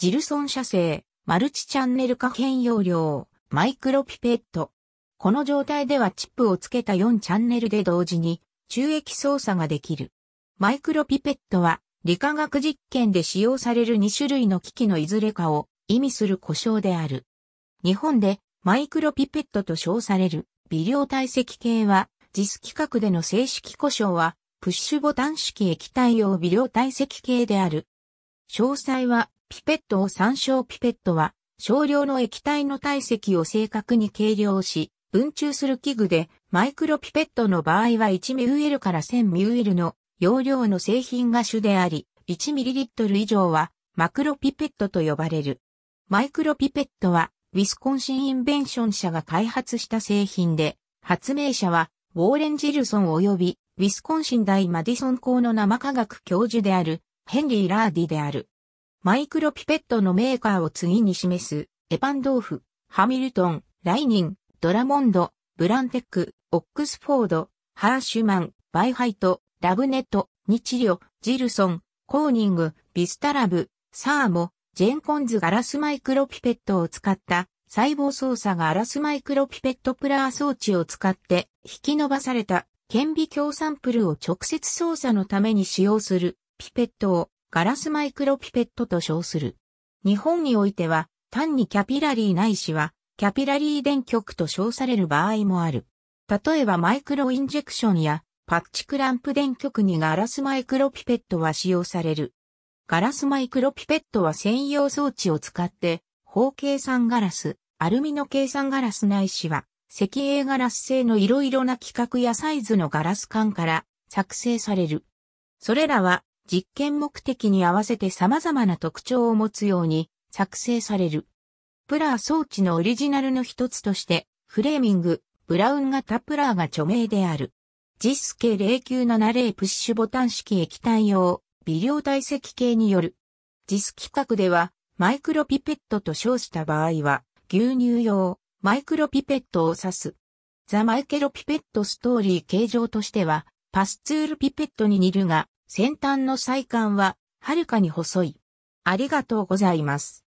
ジルソン社製、マルチチャンネル可変容量、マイクロピペット。この状態ではチップを付けた4チャンネルで同時に中液操作ができる。マイクロピペットは理化学実験で使用される2種類の機器のいずれかを意味する故障である。日本でマイクロピペットと称される微量体積計は JIS 規格での正式故障はプッシュボタン式液体用微量体積計である。詳細はピペットを参照ピペットは、少量の液体の体積を正確に計量し、分注する器具で、マイクロピペットの場合は1 m l から1000 m l の容量の製品が主であり、1 m l 以上はマクロピペットと呼ばれる。マイクロピペットは、ウィスコンシンインベンション社が開発した製品で、発明者は、ウォーレン・ジルソン及び、ウィスコンシン大マディソン校の生科学教授である、ヘンリー・ラーディである。マイクロピペットのメーカーを次に示す、エパンドーフ、ハミルトン、ライニン、ドラモンド、ブランテック、オックスフォード、ハーシュマン、バイハイト、ラブネット、ニチリョ、ジルソン、コーニング、ビスタラブ、サーモ、ジェンコンズガラスマイクロピペットを使った細胞操作ガラスマイクロピペットプラー装置を使って引き伸ばされた顕微鏡サンプルを直接操作のために使用するピペットをガラスマイクロピペットと称する。日本においては、単にキャピラリーないしは、キャピラリー電極と称される場合もある。例えばマイクロインジェクションやパッチクランプ電極にガラスマイクロピペットは使用される。ガラスマイクロピペットは専用装置を使って、方計酸ガラス、アルミの計算ガラスないしは、石英ガラス製の色々な規格やサイズのガラス管から作成される。それらは実験目的に合わせて様々な特徴を持つように作成される。プラー装置のオリジナルの一つとして、フレーミング、ブラウン型プラーが著名である。ジスケ0970プッシュボタン式液体用、微量体積計による。ジス規格では、マイクロピペットと称した場合は、牛乳用、マイクロピペットを指す。ザ・マイケロピペットストーリー形状としては、パスツールピペットに似るが、先端の再管は、はるかに細い。ありがとうございます。